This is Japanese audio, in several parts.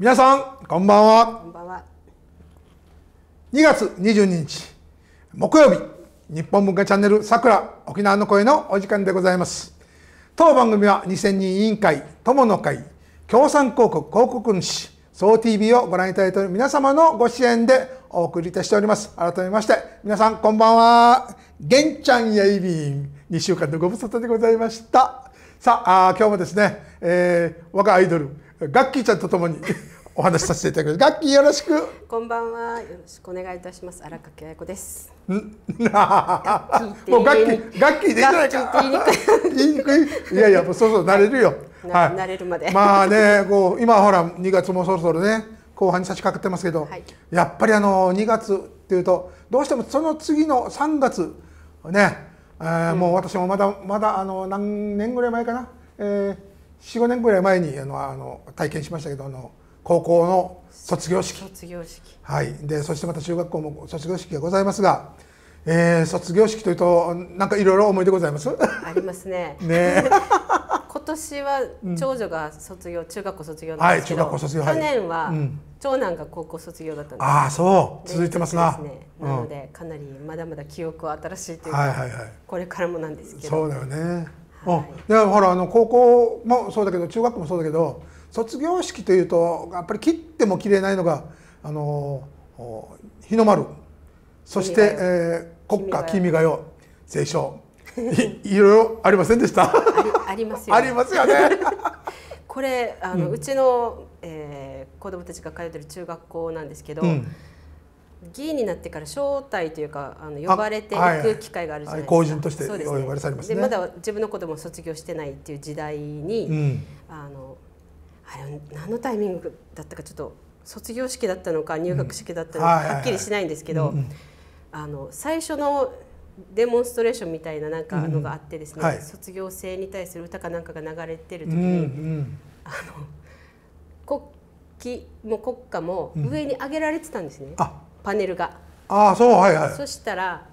皆さんこんばんはこんばんは2月22日木曜日日本文化チャンネルさくら沖縄の声のお時間でございます当番組は2000人委員会友の会共産広告広告主総 TV をご覧いただいている皆様のご支援でお送りいたしております改めまして皆さんこんばんはげんちゃんやいびん2週間のご無沙汰でございましたさあ今日もですね、えー、我がアイドルガッキーちゃんとともにお話しさせていただきます。キーよろしく。こんばんは。よろしくお願いいたします。荒掛彩子です。もうガッキ器でいいじゃないか。言いにくい。いやいや、もうそうそう、慣れるよ。はい。慣れるまで。まあね、こう、今ほら、2月もそろそろね、後半に差し掛かってますけど。はい、やっぱり、あの、2月っていうと、どうしても、その次の3月。ね。えー、もう私もまだまだあの何年ぐらい前かな、えー、45年ぐらい前にあのあの体験しましたけどあの高校の卒業式卒業式、はい、でそしてまた中学校も卒業式がございますが、えー、卒業式というとなんかいろいろ思い出ございますありますね ね今年は長女が卒業、うん、中学校卒業なんですけど、はい、中学校卒業去年は、長男が高校卒業だったんですああそう続いてますな、ね、なので、かなりまだまだ記憶は新しいというか、はいはいはい、これからもなんですけどそうだよね、はい、でもほらあの高校もそうだけど中学校もそうだけど卒業式というとやっぱり切っても切れないのがあの日の丸そして、えー、国歌「君が代」聖書いろいろありませんでしたありますよ、ね、ありますよね これあの、うん、うちの、えー、子供たちが通ってる中学校なんですけど、うん議員になってから招待というかあの呼ばれていく機会があるじゃないですか、公人として呼ばれされます、ね、で、ね、まだ自分の子供を卒業してないっていう時代に、うん、あのあれ何のタイミングだったかちょっと卒業式だったのか入学式だったのかはっきりしないんですけど、あの最初のデモンストレーションみたいななんかのがあってですね、うんはい、卒業生に対する歌かなんかが流れてる時に、うんうん、あの国旗も国歌も上に上げられてたんですね、うん、パネルが。あそうはいはい、そしたら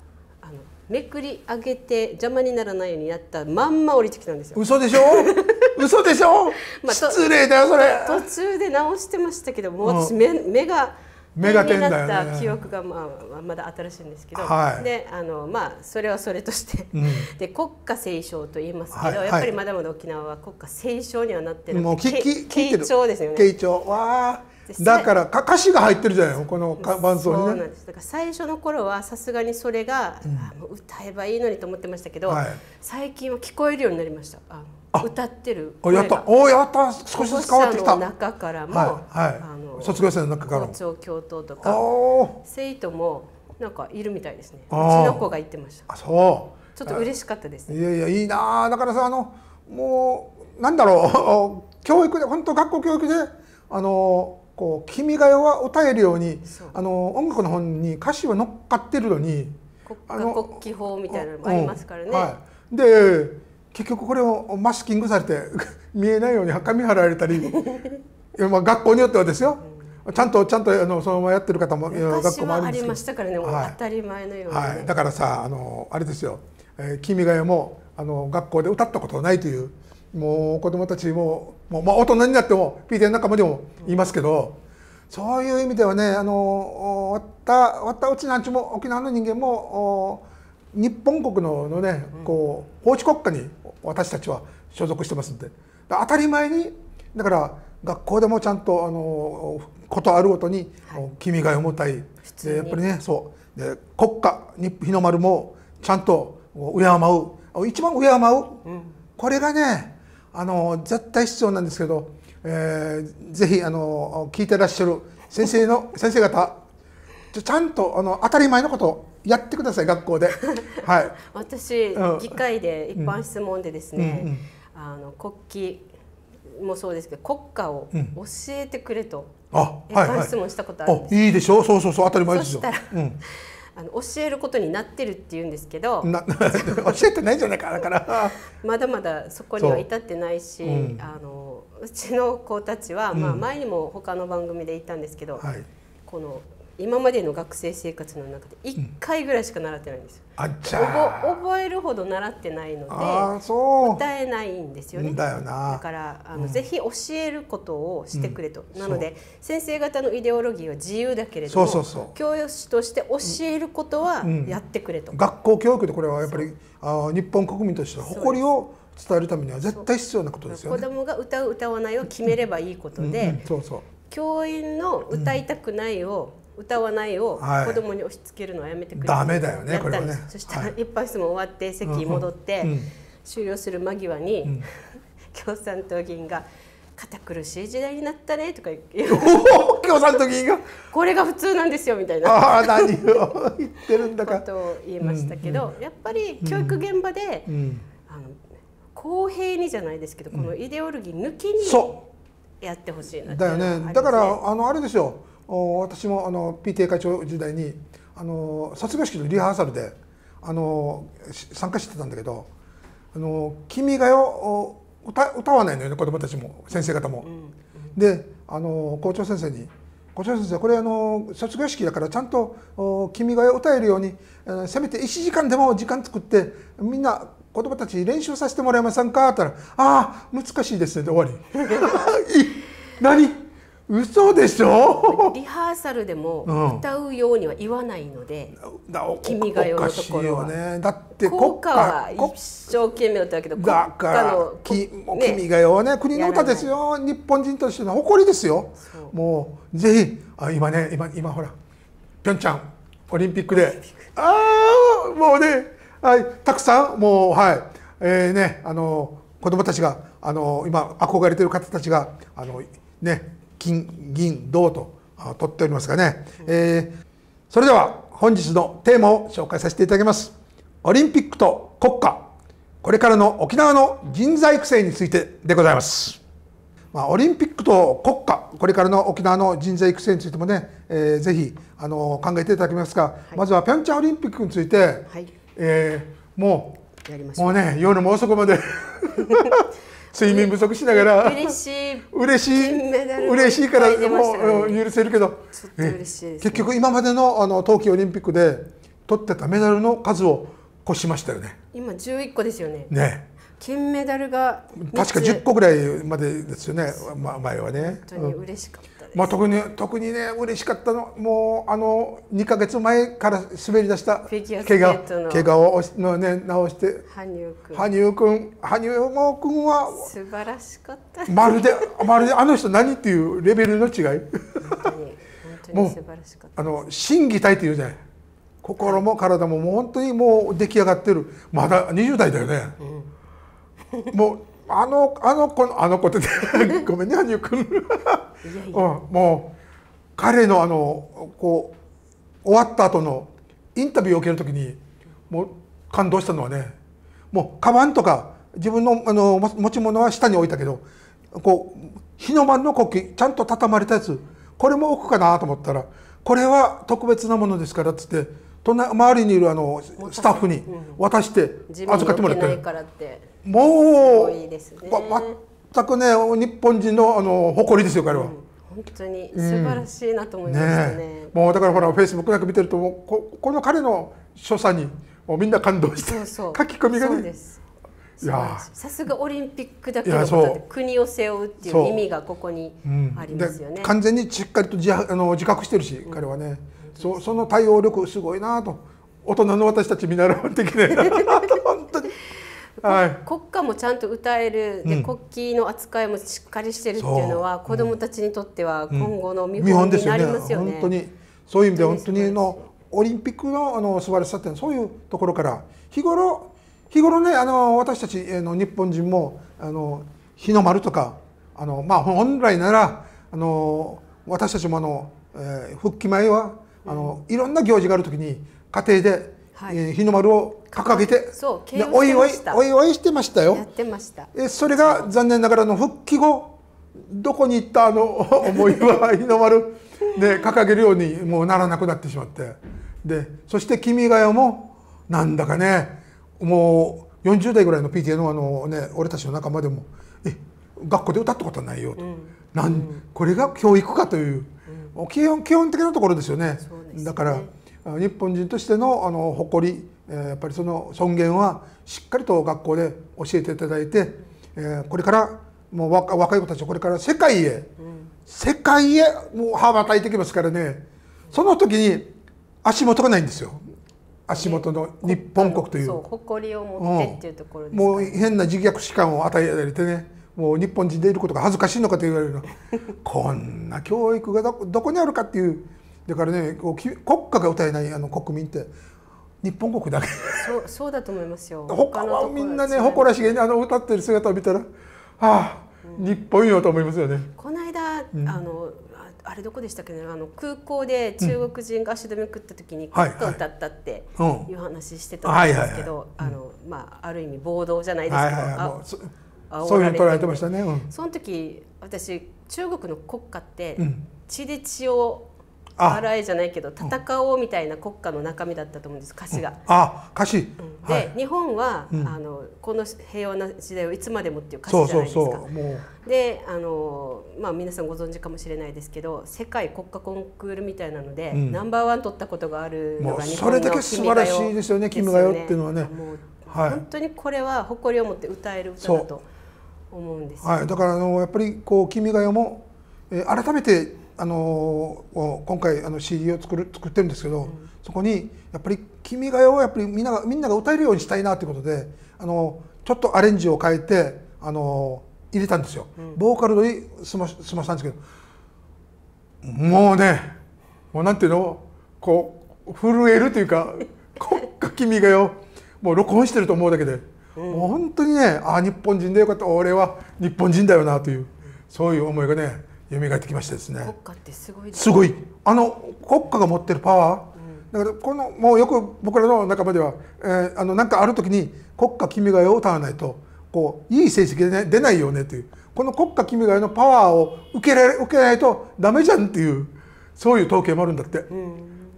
めくり上げて邪魔にならないようにやったまんま降りてきたんですよ嘘でしょ 嘘でしょ、まあ、失礼だよそれ途中で直してましたけどもう私目,、目が目が点だった記憶がまあまだ新しいんですけど、はい、であのまあそれはそれとして、うん、で国家斉唱と言いますけど、はい、やっぱりまだまだ沖縄は国家斉唱にはなってるもうきき聞いてる慶長ですよね慶長わあだから歌詞が入ってるじゃないこの伴奏にねそうなんですだから最初の頃はさすがにそれが、うん、歌えばいいのにと思ってましたけど、はい、最近は聞こえるようになりました歌ってるあやったおやった少しずつ変わってきた中からも、はいはい、あの卒業生の中からも校教頭とか生徒もなんかいるみたいですねうちの子が言ってましたあそうちょっと嬉しかったですねいやいやいいなだからさあのもうなんだろう 教育で本当学校教育であのこう「君が代」は歌えるようにあの音楽の本に歌詞は乗っかってるのに国旗法みたいなのもありますからね。はい、で結局これをマスキングされて 見えないように見張られたり まあ学校によってはですよ、うん、ちゃんとちゃんとあのそのままやってる方も学校もありましたからね、はい、当たり前のように、はい、だからさあのあれですよ「えー、君が代」もあの学校で歌ったことないという。もう子供たちももう、まあ、大人になっても PTA 仲間でも言いますけど、そういう意味ではねあの割ったわったうちなんちも沖縄の人間も日本国ののねこう法治国家に私たちは所属してますんで当たり前にだから学校でもちゃんとあのことあるごとに「君が重たい」やっぱりねそうで国家日の丸もちゃんと敬う一番敬う、これがねあの絶対必要なんですけど、えー、ぜひあの聞いてらっしゃる先生の 先生方ちゃんとあの当たり前のことやってください学校で。はい。私、議会で一般質問でですね、うんうんうん、あの国旗もそうですけど国家を教えてくれと、うん、一般質問したことあるんです。はいはい、いいでしょう。そうそうそう当たり前ですよ。そしたら、うんあの教えることになってるって言うんですけど 教えてないじゃないかだから まだまだそこには至ってないし、うん、あのうちの子たちは、まあ、前にも他の番組で言ったんですけど、うんはい、この今までの学生生活の中で1回ぐらいしか習ってないんですよ。うん、あじゃ覚えるほど習ってないのであそう歌えないんですよね。だよだからあの、うん、ぜひ教えることをしてくれと、うん、なので先生方のイデオロギーは自由だけれども教師として教えることはやってくれと。学校教育でこれはやっぱりあ日本国民として誇りを伝えるためには絶対必要なことですよね。子供が歌う歌わないを決めればいいことで、そうそう教員の歌いたくないを歌わないを子供に押し付けるのはやめてくれ、はい、ダメだよねこれはねそしたら一杯質問終わって席に戻って、うん終了する間際に、うん、共産党議員が「堅苦しい時代になったね」とか言う共産党議員が「これが普通なんですよ」みたいなああ何を言ってるんだかと言いましたけど、うんうん、やっぱり教育現場で、うん、あの公平にじゃないですけどこのイデオロギー抜きに、やってほしいなだよねだからあのあれですよ私もあの PTA 会長時代にあの卒業式のリハーサルであの参加してたんだけど「あの君が代」を歌歌わないのよね子どもたちも先生方も。であの校長先生に「校長先生これあの卒業式だからちゃんと『君が代』を歌えるようにせめて1時間でも時間作ってみんな子どもたち練習させてもらえませんか?」って言ったら「ああ難しいですね」で終わり。何嘘でしょリハーサルでも歌うようには言わないので、うん、君が代のところは、ね、だって国歌は一生懸命歌うけどだから君が代はね国の歌ですよ日本人としての誇りですよもうぜひあ今ね今今ほらピョンチャンオリンピックでああもうね、はい、たくさんもうはいえーねあの子供たちがあの今憧れてる方たちがあのね金銀銅と取っておりますがね、えー、それでは本日のテーマを紹介させていただきますオリンピックと国家これからの沖縄の人材育成についてでございます、まあ、オリンピックと国家これからの沖縄の人材育成についてもね、えー、ぜひあの考えていただきますが、はい、まずはピョンチャンオリンピックについて、はい、えー、もうもうね夜も遅くまで 睡眠不足しながら嬉しい嬉しい嬉しいからもう許せるけど結局今までのあの冬季オリンピックで取ってたメダルの数を越しましたよね今11個ですよねね金メダルが確か10個ぐらいまでですよね前はね本当に嬉しかった、まあ、特に特にね嬉しかったのもうあの二か月前から滑り出した怪我怪我をの、ね、直して羽生くん羽生君は素晴らしかったまるでまるであの人何っていうレベルの違いもうあの心技体というね心も体ももう本当にもう出来上がってるまだ二十代だよね、うん、もうあのあの子のあの子って ごめんね羽生君うん、もう彼のあのこう終わった後のインタビューを受ける時にもう感動したのはねもうカバンとか自分のあの持ち物は下に置いたけどこう日の丸の国旗ちゃんと畳まれたやつこれも置くかなと思ったらこれは特別なものですからっつって。隣周りにいるあのスタッフに渡して預かってもらって、うん、もう、ね、全くね日本人のあの誇りですよ彼は、うん、本当に素晴らしいなと思いましたねね、もうだからほらフェイスブックなんか見てるともうここの彼の所作にもうみんな感動して書き込みがねいやさすがオリンピックだけの国を背負うっていう意味がここにありますよね、うん、完全にしっかりと自あの自覚してるし彼はね、そその対応力すごいなと大人の私たち見習わできないな 本当に。はい、国歌もちゃんと歌える、で、うん、国旗の扱いもしっかりしてるっていうのは、う子どもたちにとっては今後の見本になりますよね。うん、よね本当にそういう意味で本当にのオリンピックのあの素晴らしさってそういうところから日頃日頃ねあの私たちの日本人もあの日の丸とかあのまあ本来ならあの私たちもあの、えー、復帰前はあのいろんな行事があるときに家庭で、はい、えー、日の丸を掲げてそうお祝いお祝いしてましたよ。やってましたえそれが残念ながらの復帰後どこに行ったあの 思いは日の丸で掲げるようにもうならなくなってしまってでそして「君が代」もなんだかねもう40代ぐらいの PTA のあの、ね、俺たちの仲間でも「え学校で歌ったことはないよ」と、うなん、うん、これが教育かという。もう基本基本的なところですよね。ねだから日本人としてのあの誇りやっぱりその尊厳はしっかりと学校で教えていただいて、えー、これからもう若若い子たちはこれから世界へ、うん、世界へもう羽ばたいてきますからねその時に足元がないんですよ足元の日本国という。そう誇りを持ってっていうところ、ねうん、もう変な自虐視感を与えられてねもう日本人でいることが恥ずかしいのかと言われるの こんな教育がどこにあるかっていうだからねこう国家が歌えないあの国民って日本国だけそうそうだと思いますよ 他はみんなね誇らしげにあの歌ってる姿を見たら、はああ、うん、日本よと思いますよね。この間、うん、あのあれどこでしたっけねあの空港で中国人が足止め食った時にクッと歌ったっていう話してたんですけどある意味暴動じゃないですけど。はいはいはいそういうふうに捉えてましたね、うん、その時私中国の国家って血で血を洗えじゃないけど戦おうみたいな国家の中身だったと思うんです歌詞が。あ歌詞、で、はい、日本は、うん、あのこの平和な時代をいつまでもっていう歌詞じゃないですか。そうそうそうであの、まあ、皆さんご存知かもしれないですけど世界国家コンクールみたいなので、うん、ナンバーワン取ったことがあるのが日本の君がそれだけ素晴らしいですよね「君がよ」っていうのはね。はい、本当にこれは誇りを持って歌える歌だと。思うんです、はい、だからあのやっぱりこう「君が代」も、えー、改めてあの今回あの CD を作る作ってるんですけど、うん、そこにやっぱり「君が代」をやっぱりみんながみんなが歌えるようにしたいなということであのちょっとアレンジを変えてあの入れたんですよ、うん、ボーカルに済ますましたんですけどもうねもうなんていうのこう震えるというか「君が代」もう録音してると思うだけで。もう本当にねああ日本人でよかった俺は日本人だよなというそういう思いがね蘇ってきましてですね国家ってすごいすごいあの国家が持ってるパワーだからこのもうよく僕らの仲間では、えー、あのなんかある時に「国家君が代」を歌わないとこういい成績で、ね、出ないよねというこの国家君が代のパワーを受けられ受けないとダメじゃんっていうそういう統計もあるんだって、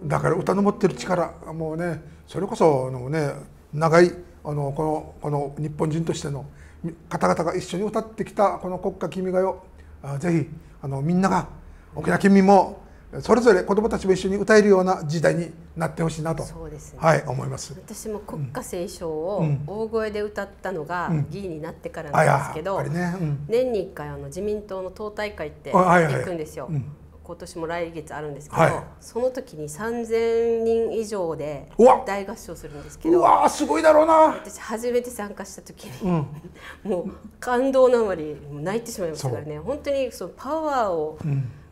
だから歌の持ってる力もうねそれこそあのね長いあのこのこの日本人としての方々が一緒に歌ってきたこの国歌「君が代」ぜひあのみんなが沖縄県民もそれぞれ子どもたちも一緒に歌えるような時代になってほしいなと、そうですね、はい思います私も国歌斉唱を大声で歌ったのが議員になってからなんですけど、うんうんねうん、年に1回あの自民党の党大会って行くんですよ。はいはいはい今年も来月あるんですけど、はい、その時に3,000人以上で大合唱するんですけどうわすごいだろうな私初めて参加した時に、うん、もう感動のあまり泣いてしまいましたからね本当にそのパワーを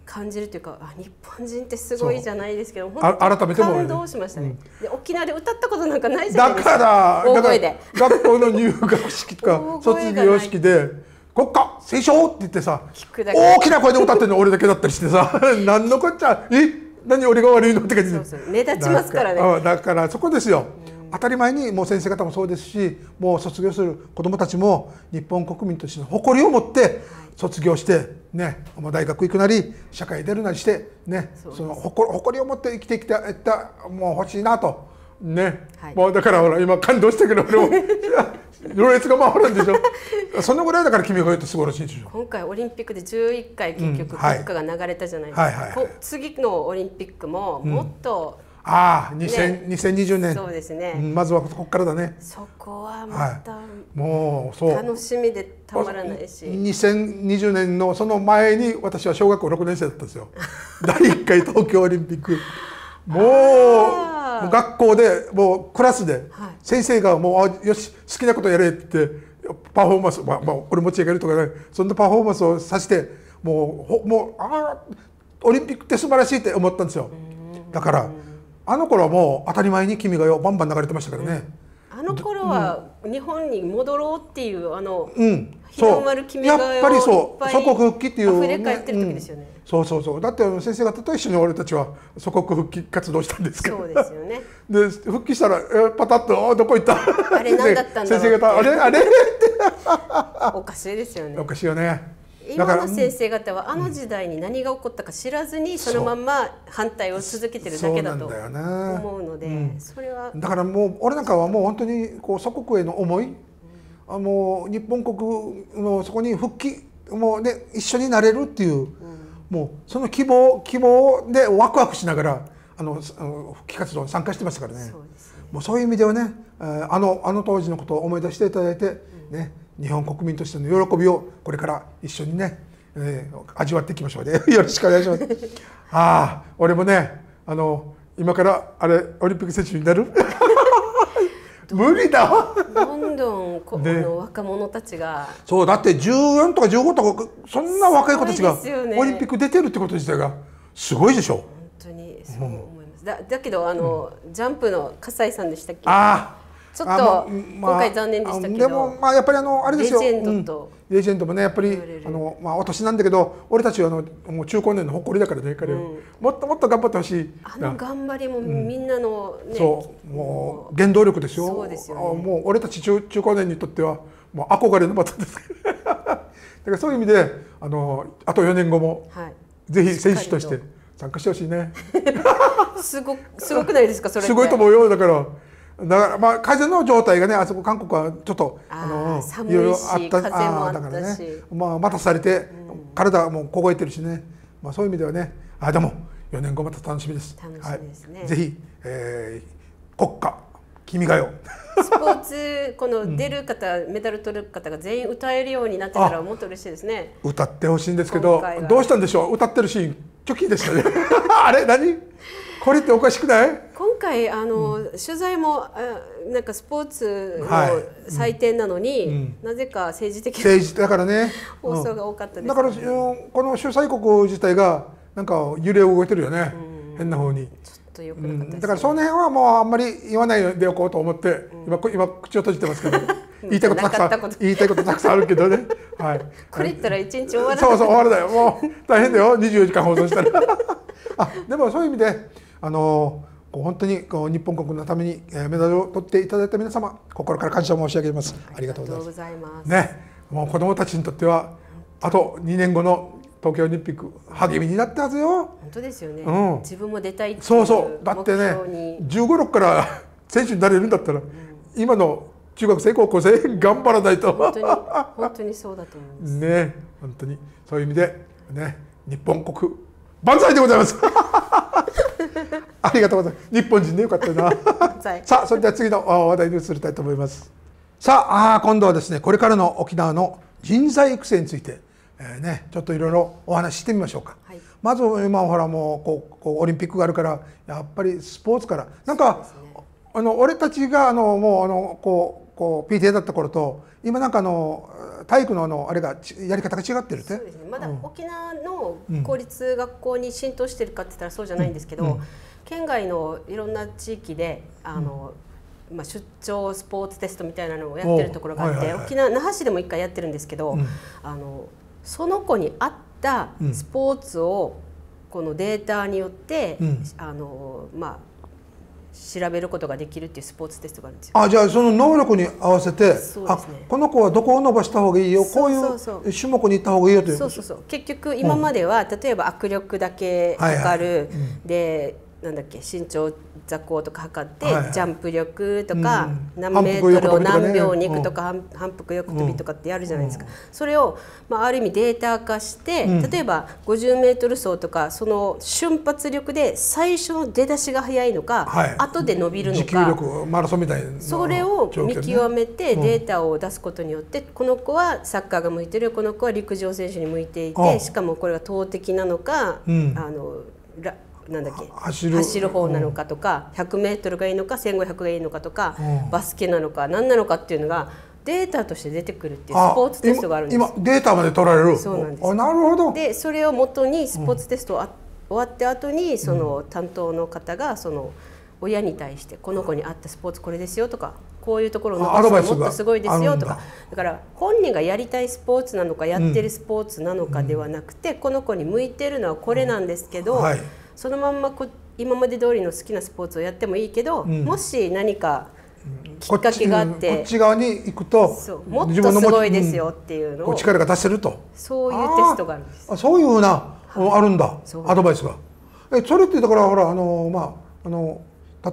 感じるというか、うん、日本人ってすごいじゃないですけど改めて感動しましたね、うん、で沖縄で歌ったことなんかないじゃないですかだから学校の入学式とか 卒業式で。国歌斉唱って言ってさ大きな声で歌ってるの俺だけだったりしてさ 何のこっちゃえ何俺が悪いのって感じで目立ちますからねだからそこですよ、当たり前にもう先生方もそうですしもう卒業する子どもたちも日本国民としての誇りを持って卒業して、ね、大学行くなり社会出るなりして、ね、その誇りを持って生きてきたもう欲しいなと。ね、はい、もうだからほら今感動したけど俺も行列 が回るんでしょそのぐらいだから君が言うと素晴らしいでしょ今回オリンピックで11回結局国歌が流れたじゃないですか、うんはい次のオリンピックももっと、うん、ああ、ね、2020年そうですね、まずはここからだねそこはまた、はい、もうそう楽しみでたまらないし2020年のその前に私は小学校6年生だったんですよ 第1回東京オリンピックもう学校でもうクラスで先生がもう、よし好きなことやれってパフォーマンス、まあまあ、これ持ち上げるとか、ね、そんなパフォーマンスをさしてもうほもうあオリンピックって素晴らしいって思ったんですよだからあの頃はもう当たり前に「君がよ」バンバン流れてましたからね。あの頃は、日本に戻ろうっていうあの、うん、広まる決めがやっぱりそう祖国復帰っていうね、ねうん、そうそうそうだって先生方と一緒に俺たちは祖国復帰活動したんですけどそうですよね で復帰したら、えパタッと「どこ行った?」あれ何だったんだ先生方「あれあれ?」っておかしいですよねおかしいよね今の先生方はあの時代に何が起こったか知らずにそのまま反対を続けてるだけだと思うので、ねうん、それはだからもう俺なんかはもう本当にこう祖国への思い、あもう日本国のそこに復帰もう、ね、一緒になれるっていう、うん、もうその希望希望でワクワクしながらあの復帰活動に参加してましたからねそう、ね、もうそういう意味ではねあのあの当時のことを思い出していただいてね、うん日本国民としての喜びをこれから一緒にね、えー、味わっていきましょうね よろしくお願いしますああ俺もねあの今からあれオリンピック選手になる 無理だどんどんこ、の若者たちがそうだって14とか15とかそんな若い子たちが、ね、オリンピック出てるってこと自体がすごいでしょ本当にそう思います、うん、だだけどあの、うん、ジャンプの笠井さんでしたっけああちょっと、今回残念でしたでもまあやっぱりあのあれですよレジェンドと、うん、レジェンドもねやっぱりあのまあお年なんだけど俺たちはあのもう中高年の誇りだからね彼は、うん、もっともっと頑張ってほしいあの頑張りもみんなの、ねうん、そうもう原動力ですよそうですよ、ね、もう俺たち中中高年にとってはもう憧れの的です だからそういう意味であのあと4年後も、はい、ぜひ選手として参加してほしいね すごすごくないですかそれすごいと思うよだからだからまあ風の状態がねあそこ韓国はちょっとあのいろいろあった風あだからね、まあ、待たされて、体も凍えてるしね、まあ、そういう意味ではねあでも4年後また楽しみです。楽しみですね、はい、ぜひ、えー、国歌君がよスポーツこの出る方、うん、メダル取る方が全員歌えるようになってたらもっと嬉しいですね歌ってほしいんですけどどうしたんでしょう歌ってるシーンチョキでしたね あれ何これっておかしくない今回あの、うん、取材もあなんかスポーツの祭典なのに、はいうん、なぜか政治的なだからね 放送が多かったです、ね、だからこの主催国自体がなんか揺れ動いてるよね、変な方に。だからその辺はもうあんまり言わないでおこうと思って、うん、今今口を閉じてますけど 言いたいことたくさん言いたいことたくさんあるけどね、はい、これ言ったら一日終わらそうそう終わるだよもう大変だよ24時間放送したら あでもそういう意味であの本当にこう日本国のためにメダルを取っていただいた皆様心から感謝申し上げます。ありがとうございます。ね、もう子どもたちにとってはあと2年後の東京オリンピック励みになったはずよ。本当ですよね。うん、自分も出たいいうそうそう。だってね、15、六から選手になれるんだったら、うん、今の中学生高校生頑張らないと。本当に本当にそうだと思います。ね、本当にそういう意味でね、日本国万歳でございます ありがとうございます日本人でよかったなさあそれでは次の話題に移りたいと思いますさああ今度はですねこれからの沖縄の人材育成について、えー、ね、ちょっといろいろお話ししてみましょうか、はい、まず今ほらもうこうこうオリンピックがあるからやっぱりスポーツからなんか、ね、あの俺たちがあのもうあのこうこう PTA だった頃と今なんかあの体育のあのあれがやり方が違ってるってそうですねまだ沖縄の公立学校に浸透してるかって言ったらそうじゃないんですけど、うんうん、県外のいろんな地域であの、うん、まあ、出張スポーツテストみたいなのをやってるところがあって、はいはいはい、沖縄那覇市でも一回やってるんですけど、あのその子に合ったスポーツをこのデータによって、あのまあ調べることができるっていうスポーツテストがあるんですよ。あじゃあその能力に合わせて、ね、あこの子はどこを伸ばした方がいいよこういう種目に行った方がいいよというそうそうそう結局今までは、うん、例えば握力だけかかる、はいはいうん、でなんだっけ身長座高とか測って、はいジャンプ力とか、うん、何メートルを何秒に行くとか、反復横跳びとかってやるじゃないですか、うん、それを、まあ、ある意味データ化して、うん、例えば5 0ル走とかその瞬発力で最初の出だしが速いのか、はい、後で伸びるのかマラソンみたいな、ね、それを見極めてデータを出すことによって、この子はサッカーが向いてるこの子は陸上選手に向いていてしかもこれが投擲なのか、あのなんだっけ走る走る方なのかとか 100m がいいのか1500がいいのかとか、バスケなのか何なのかっていうのがデータとして出てくるっていうスポーツテストがあるんです今データまで取られるそうなんですなるほどでそれをもとにスポーツテストあ、終わった後にその担当の方がその親に対してこの子に合ったスポーツこれですよとかこういうところのもっとすごいですよとかだから本人がやりたいスポーツなのかやってるスポーツなのかではなくて、この子に向いてるのはこれなんですけど、そのまんまこ今まで通りの好きなスポーツをやってもいいけど、うん、もし何かきっかけがあってこっち側に行くともっとすごいですよっていうのを、うん、力が出せるとそういうテストがあるんですあそういうふうな、はい、あるんだアドバイスがえそれってだからほらあのまああの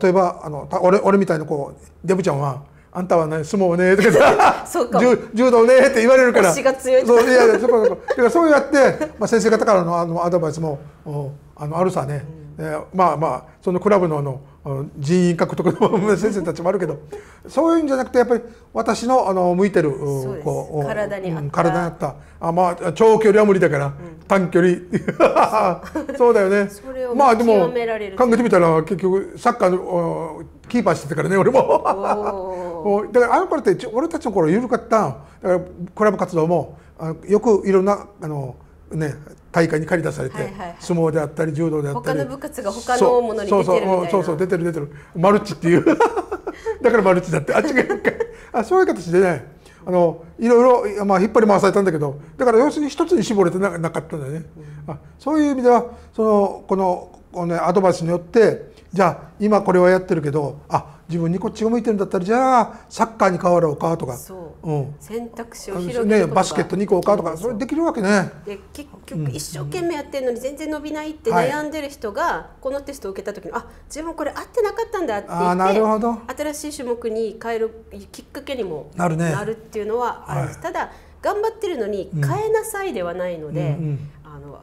例えばあの俺俺みたいなこうデブちゃんはあんたはね、相撲ねとか 柔道ねって言われるからそういやそうやって、まあ、先生方からのあのアドバイスもあのあるさね、うん、えー、まあまあそのクラブのあの人員獲得の先生たちもあるけどそういうんじゃなくてやっぱり私のあの向いてるこう体に合った,、体に合ったあまあ長距離は無理だから、うん、短距離 そうだよねまあでも考えてみたら結局サッカーのキーパーしてたからね俺も だからあの頃って俺たちの頃緩かっただからクラブ活動もよくいろんなあのね大会に駆り出されて、はいはいはい、相撲であったり柔道であったり他の部活が他のものに出てるそうそうそう出てる出てるマルチっていう だからマルチだってあ違うかあそういう形でねあのいろいろ、まあ、引っ張り回されたんだけどだから要するに一つに絞れてななかったんだよね、うん、あそういう意味ではそのこのこの、ね、アドバイスによってじゃあ今これはやってるけどあ自分にこっちが向いてるんだったらじゃあサッカーに変わろうかとかう、うん、選択肢を広げるね、バスケットに行こうかとかそれできるわけねで結局一生懸命やってるのに全然伸びないって悩んでる人がこのテストを受けた時に、はい、あ自分これ合ってなかったんだってあなるほど新しい種目に変えるきっかけにもなる,、なるっていうのはある、はい、ただ頑張ってるのに変えなさいではないので、うんうん、あの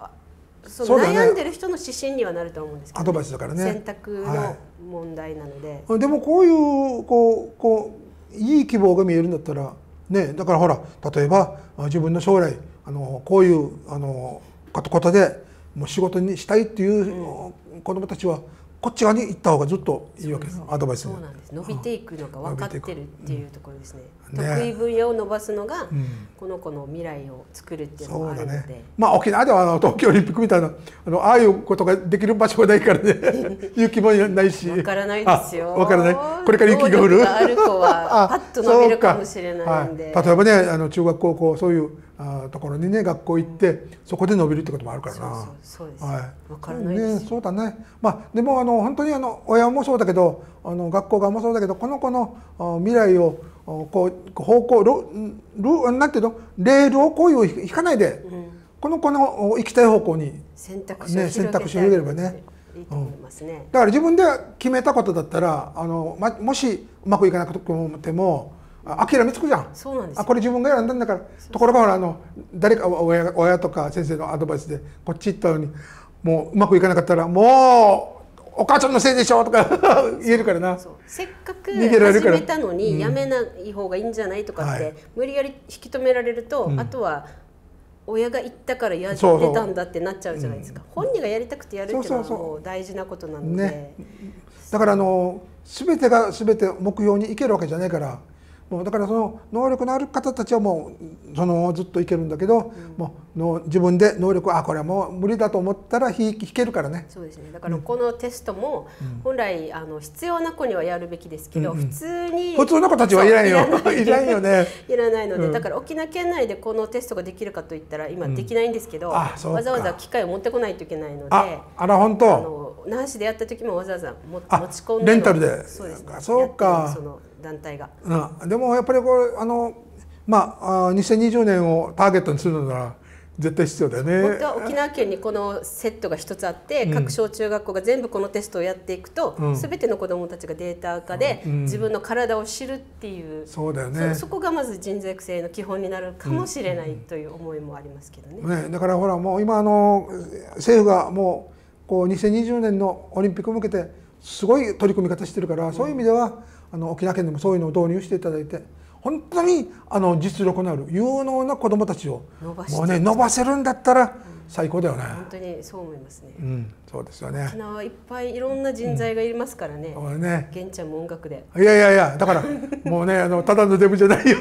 その悩んでる人の指針にはなると思うんですけど、ね、アドバイスだからね選択の問題なので、はい、でもこういうこうこういい希望が見えるんだったらねだからほら例えば自分の将来あのこういうあのことでもう仕事にしたいっていう子どもたちは、うんこっち側に行った方がずっといいわけですアドバイスそうなんです伸びていくのが分かってるっていうところですねうん、得意分野を伸ばすのが、この子の未来を作るっていうのがあるので、ね、まあ沖縄ではあの東京オリンピックみたいなあのああいうことができる場所がないからね雪 もないしわからないですよ分からないこれから雪が降るある子は パッと伸びるかもしれないんで、はい、例えばねあの中学高校そういうところにね学校行ってそこで伸びるってこともあるからな。そうです。はね。そうだね。まあでもあの本当にあの親もそうだけどあの学校側もそうだけどこの子の未来をこう方向ルルなんていうのレールをこういう引かないで、うん、この子の行きたい方向に選択肢を広げればね。いいと思いますね、うん、だから自分で決めたことだったらあの、ま、もしうまくいかなくても諦めつくじゃんそうなんですあこれ自分が選んだんだからところがほらあの誰か親親とか先生のアドバイスでこっち行ったのにもううまくいかなかったらもうお母ちゃんのせいでしょとか 言えるからなせっかく始めたのにやめない方がいいんじゃないとかって、うん無理やり引き止められると、うん、あとは親が言ったからやってたんだってなっちゃうじゃないですか、うん、本人がやりたくてやるっていうのはもう大事なことなので、ね、だからあの全てが全て目標にいけるわけじゃないからもうだからその能力のある方たちはもうそのずっといけるんだけど、うん、もうの自分で能力あこれはもう無理だと思ったら引けるからね。そうですねだからこのテストも本来、あの必要な子にはやるべきですけど、うん普通に普通の子たちはいらんよいらいよねいらないので、だから沖縄県内でこのテストができるかといったら今できないんですけど、うん、わざわざ機械を持ってこないといけないのであら本当あの那覇市でやった時もわざわざ持ち込んでレンタルでそうです、ね、そうか。団体が、うん、でもやっぱりこれあのまああ2020年をターゲットにするなら絶対必要だよね本当は沖縄県にこのセットが一つあって、うん、各小中学校が全部このテストをやっていくと、うん、全ての子どもたちがデータ化で、うん、自分の体を知るっていうそうだよねそこがまず人材育成の基本になるかもしれないという思いもありますけどねね、だからほらもう今あの政府がもうこう2020年のオリンピックを向けてすごい取り組み方してるから、そういう意味ではあの沖縄県でもそういうのを導入していただいて本当にあの実力のある有能な子どもたちをもうね伸ばせるんだったら最高だよね、本当にそう思いますね、うん、そうですよね沖縄いっぱいいろんな人材がいますからね、うん、ね玄ちゃんも音楽でいやいやいやだから もうねあのただのデブじゃないよ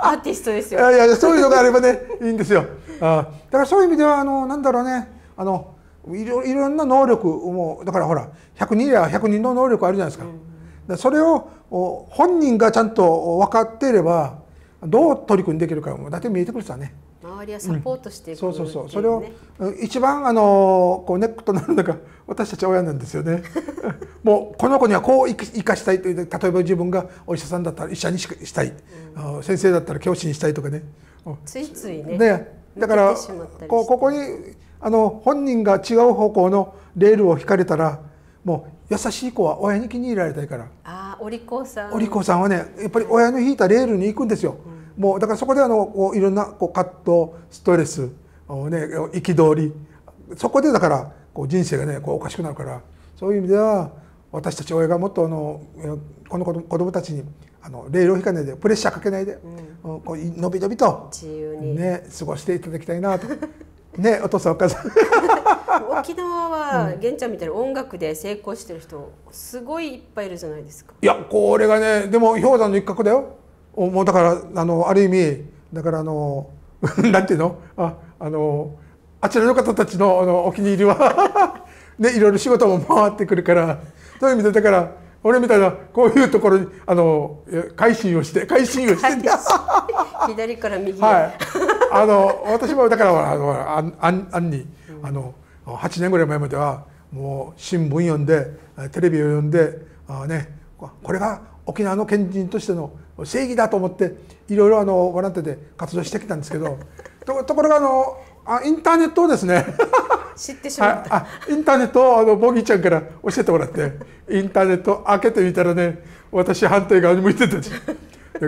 アーティストですよいやいやそういうのがあればねいいんですよあだからそういう意味ではあのなんだろうねあのいろいろんな能力もだからほら100人や100人の能力あるじゃないですか、うんそれを本人がちゃんと分かっていればどう取り組んでいけるかもって見えてくるさね。周りはサポートしていく、うん、そうそうそう、それを一番あのこうネックとなるのが私たち親なんですよね もうこの子にはこう生かしたいという例えば自分がお医者さんだったら医者にしたい、うん、先生だったら教師にしたいとかねついついねねだからこここにあの本人が違う方向のレールを引かれたらもう優しい子は親に気に入られたいからあお利口さんお利口さんはねやっぱり親の引いたレールに行くんですよ、うん、もうだからそこであのこういろんなこう葛藤ストレス憤、ね、りそこでだからこう人生がねこうおかしくなるからそういう意味では私たち親がもっとあのこの子供たちにあのレールを引かないでプレッシャーかけないで、うん、こうのびのびと、ね、過ごしていただきたいなと ねお父さんお母さん沖縄は源ちゃんみたいな音楽で成功してる人すごいいっぱいいるじゃないですかいやこれがねでも氷山の一角だよもうだからあのある意味だからあの なんていうのああのあちらの方たちのあのお気に入りは ねいろいろ仕事も回ってくるからそういう意味でだから俺みたいなこういうところにあの改心をして改心をして左から右、はいあの私もだからあのあんあんにあの8年ぐらい前まではもう新聞読んでテレビを読んであねこれが沖縄の県人としての正義だと思っていろいろあの笑ってて活動してきたんですけどとところがあのあインターネットをですね 知ってしまった、インターネットをあのボギーちゃんから教えてもらってインターネット開けてみたらね私反対側に向いてたんです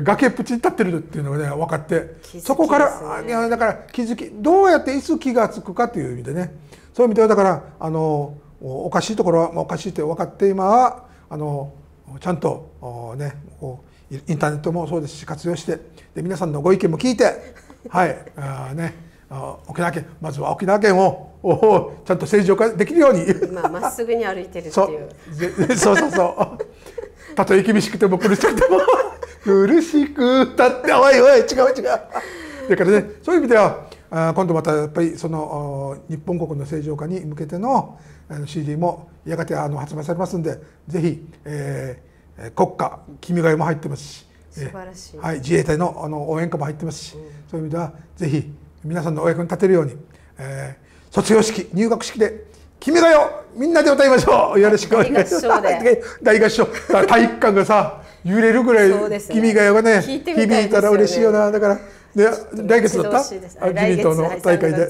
崖っぷちに立ってるっていうのがね分かって、ね、そこからいやだから気づきどうやっていつ気が付くかという意味でねそういう意味ではだからあのおかしいところはおかしいって分かって今はあのちゃんとねインターネットもそうですし活用してで皆さんのご意見も聞いて はいあね沖縄県まずは沖縄県をちゃんと正常化できるようにまっすぐに歩いてるっていう そうそうそうそうたとえ厳しくても苦しくても苦しく歌っておいおい違う違う だからねそういう意味では今度またやっぱりその日本国の正常化に向けての CD もやがてあの発売されますんでぜひ、えー、国歌「君が代」も入ってますし素晴らしい、はい、自衛隊のあの応援歌も入ってますし、うん、そういう意味ではぜひ皆さんのお役に立てるように、えー、卒業式入学式で「君が代」みんなで歌いましょうよろしくお願いします。大合唱体育館がさ揺れるぐらい君が代がね響いたら嬉しいよなだからで来月だった自民党の大会で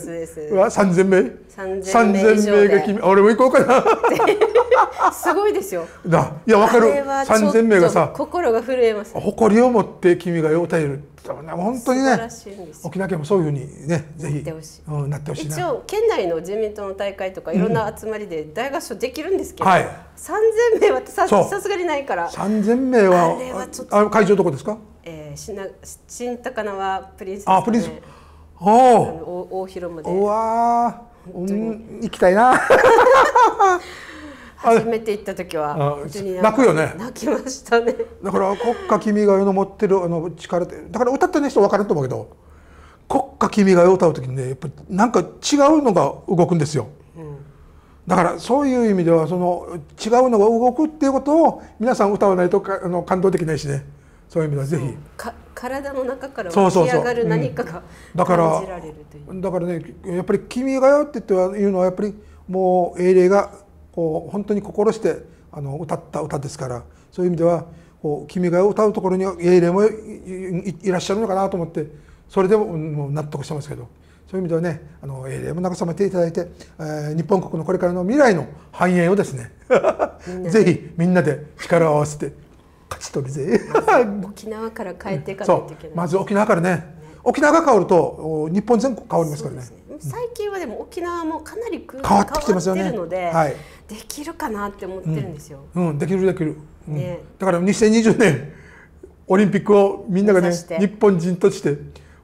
は3000名3000名が君俺も行こうかな すごいですよないや分かる3000名がさ心が震えます誇りを持って君が代を頼る多分ね本当にね沖縄県もそういうふうにねぜひうん、なってほしい一応県内の自民党の大会とかいろんな集まりで大合唱できるんですけど、うんはい、3000名はささすがにないから3000名はあれはち会場どこですか、えー、しな新高輪プリンス、ね、あプリンスおお大広間でうわうん、行きたいな初めて行った時は泣くよね泣きましたねだから国家君が代の持ってるあの力でだから歌ってない人分かると思うけど国家君が代を歌う時にねやっぱなんか違うのが動くんですよ、うん、だからそういう意味ではその違うのが動くっていうことを皆さん歌わないとかあの感動できないしねそういう意味ではぜひ、うん、か体の中から湧き上がる何かが感じられるというだからねやっぱり「君が代」って言ってはいうのはやっぱりもう英霊がこう本当に心してあの歌った歌ですからそういう意味ではこう君が歌うところに英霊もいらっしゃるのかなと思ってそれでももう納得してますけどそういう意味ではねあの英霊も慰めていただいて、えー、日本国のこれからの未来の繁栄をですね ぜひみんなで力を合わせて勝ち取るぜ沖縄から帰っていかないといけない、まず沖縄からね沖縄が変わると日本全国変わりますからね。最近はでも沖縄もかなり空気変わってきてますよね。ので、はい、できるかなって思ってるんですよ。うん、うん、できるできる、うん、ね。だから2020年オリンピックをみんながね日本人として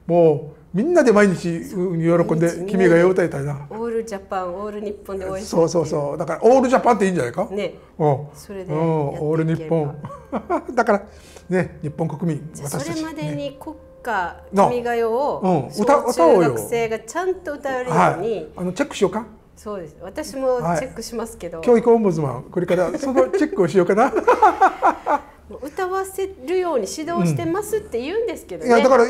もうみんなで毎日喜んで君が歌いたいな。オールジャパンオール日本で応援して。そうそうそうだからオールジャパンっていいんじゃないか。ね。うん。それでうん、オール日本 だからね日本国民それまでに国歌君が代を小中学生がちゃんと歌えるように、はい、あのチェックしようかそうです私もチェックしますけど、はい、教育オンブズマンこれからそのチェックをしようかな 歌わせるように指導してますって言うんですけど、ねうん、いやだか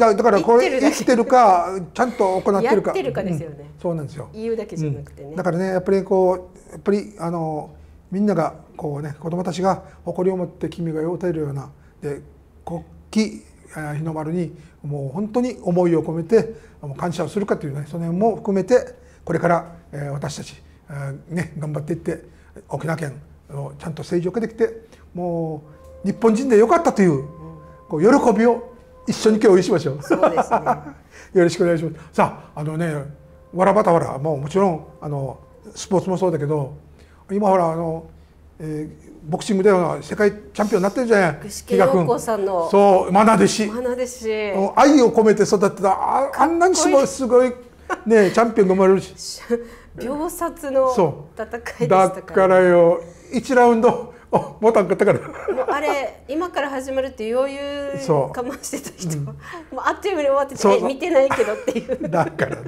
らだからこれ生きてるかちゃんと行ってるかやってるかですよね、うん、そうなんですよ言うだけじゃなくてね、うん、だからねやっぱりこうやっぱりあのみんながこうね子どもたちが誇りを持って君が歌えるようなで国旗日の丸にもう本当に思いを込めて感謝をするかというねその辺も含めてこれから私たちね頑張っていって沖縄県をちゃんと政治を受けてきてもう日本人でよかったというこう喜びを一緒に共有しましょう。うね、よろしくお願いします。さああのねわらばたわらもうもちろんあのスポーツもそうだけど今ほらあのえー、ボクシングでは世界チャンピオンになってるじゃないさんのそう愛弟子愛を込めて育てたああんなにすごいすごい、ね、チャンピオンが生まれるし 秒殺の戦いでしたから、ね、だからよ1ラウンドあボタン買ったからあれ今から始まるって余裕かましてた人、うん、もうあっという間に終わってて見てないけどっていうだからね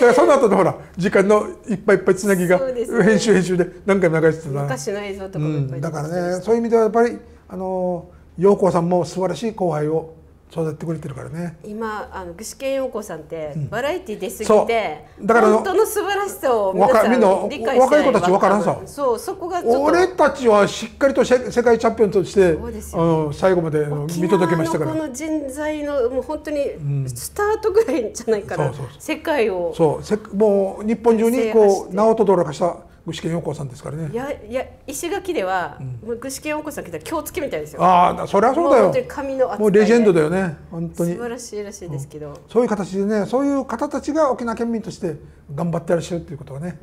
だからその後のほら時間のいっぱいいっぱいつなぎが、ね、編集編集で何回も流してたな昔ないぞとかもいっぱい、うん、だからねそういう意味ではやっぱりあの陽子さんも素晴らしい後輩を育ってくれてるからね今あの具志堅洋子さんってバラエティー出すぎて、うん、だから本当の素晴らしさを皆さんみんな若い子たち分からんさそうそこが俺たちはしっかりと世界チャンピオンとして、あの最後まで見届けましたからこの人材のもう本当にスタートぐらいじゃないかな、うん、世界をそうもう日本中にこう名をとどろかした具志堅洋子さんですからねいやいや石垣では、うん、具志堅洋子さん来たら京つきみたいですよああそりゃそうだよもうレジェンドだよね本当に素晴らしいらしいですけど、うん、そういう形でねそういう方たちが沖縄県民として頑張ってらっしゃるっていうことはね、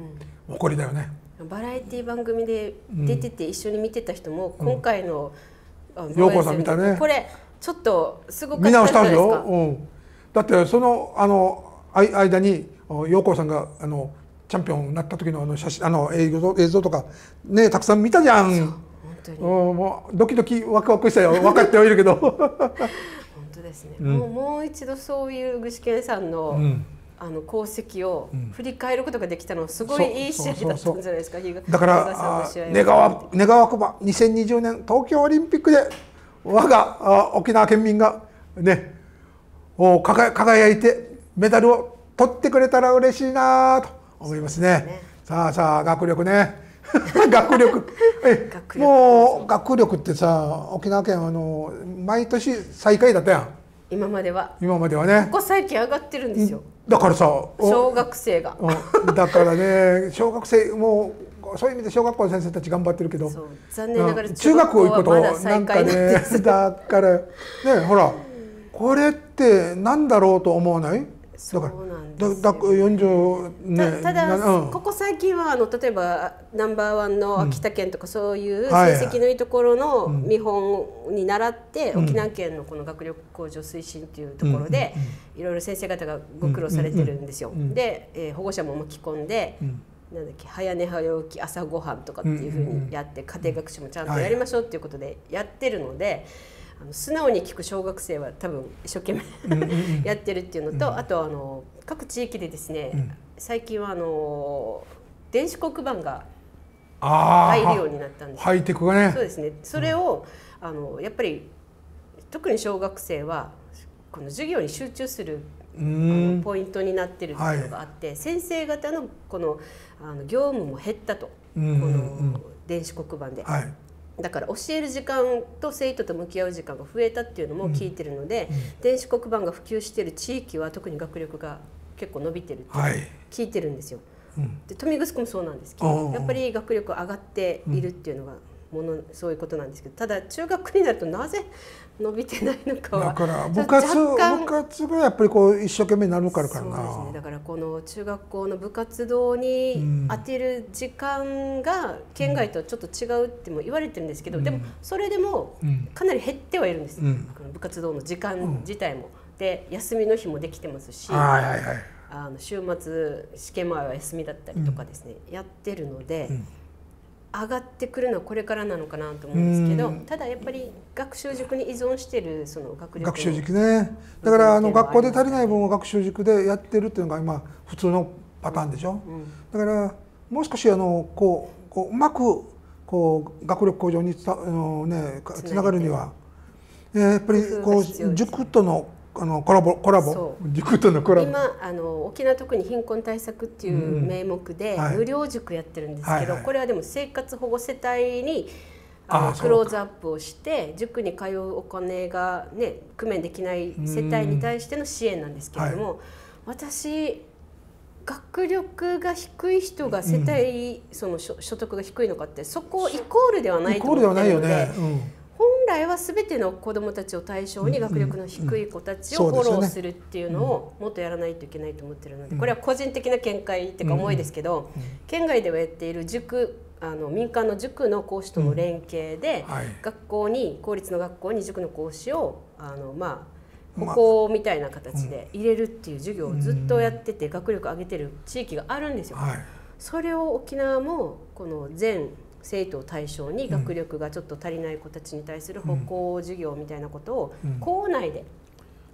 うん、誇りだよねバラエティ番組で出てて一緒に見てた人も、今回の陽子さん見たねこれちょっとすごく見直したんですよ、うん、だってそのあの間に洋子さんがあのチャンピオンになった時のあの写真あの映像映像とかねたくさん見たじゃん。おもうドキドキワクワクしたよ 分かってはいるけど本当ですね、うん、もうもう一度そういう具志堅さんの、うん、あの功績を振り返ることができたのすごいいい試合だったんじゃないですかだから願わ願わくば2020年東京オリンピックで我が沖縄県民がねお輝いてメダルを取ってくれたら嬉しいなと思いますね。すねさあさあ学力ね。学力え学もう学力ってさ沖縄県あの毎年最下位だったやん今までは今まではねここ最近上がってるんですよだからさ小学生がだからね小学生もうそういう意味で小学校の先生たち頑張ってるけど残念ながら中学校行くことなんかねだからねほらこれってなんだろうと思わないだからだだ40ねただ、うん、ここ最近はあの例えばナンバーワンの秋田県とかそういう成績のいいところの見本に習って、沖縄県のこの学力向上推進っていうところで、いろいろ先生方がご苦労されてるんですよ。で、えー、保護者も巻き込んで、なんだっけ早寝早起き朝ごはんとかっていうふうにやって、家庭学習もちゃんとやりましょうっていうことでやってるので。あの素直に聞く小学生は多分一生懸命 やってるっていうのと、あとあの各地域でですね、最近はあの電子黒板が入るようになったんですハイテクがねそうですねそれを、あのやっぱり特に小学生はこの授業に集中するあのポイントになってるっていうのがあって、はい、先生方のこのあの業務も減ったと、この電子黒板で。はいだから教える時間と生徒と向き合う時間が増えたっていうのも聞いてるので、うんうん、電子黒板が普及している地域は特に学力が結構伸びてるって聞いてるんですよ。はい、で富城もそうなんですけどやっぱり学力上がっているっていうのがものそういうことなんですけどただ中学になるとなぜ伸びてないのかはだから部活部活がやっぱりこう一生懸命になるからかなそうです、ね、だからこの中学校の部活動に当てる時間が県外とちょっと違うっても言われてるんですけど、うん、でもそれでもかなり減ってはいるんです、うん、部活動の時間自体も。で休みの日もできてますし。はいはいはいあの週末試験前は休みだったりとかですね、うん、やってるので、う上がってくるのはこれからなのかなと思うんですけど、ただやっぱり学習塾に依存してるその学学習塾ねだからあの学校で足りない分を学習塾でやってるっていうのが今普通のパターンでしょ、うだからもう少しあのこうこううまくこう学力向上につあのね、つながるにはえやっぱりこう塾とのあのコラボコラボ塾とのコラボ今あの沖縄特に貧困対策っていう名目で、うんはい、無料塾やってるんですけど、はいはい、これはでも生活保護世帯にあのクローズアップをして塾に通うお金が、ね、工面できない世帯に対しての支援なんですけれども、はい、私学力が低い人が世帯、うん、その所得が低いのかってそこイコールではないと思ってるので。イコールではないよね、うん来は全ての子どもたちを対象に学力の低い子たちをフォローするっていうのをもっとやらないといけないと思ってるのでこれは個人的な見解っていうか思いですけど県外ではやっている塾あの民間の塾の講師との連携で、学校に公立の学校に塾の講師をあのまあ歩行みたいな形で入れるっていう授業をずっとやってて学力上げてる地域があるんですよ。それを沖縄もこの全生徒を対象に学力がちょっと足りない子たちに対する歩行授業みたいなことを校内で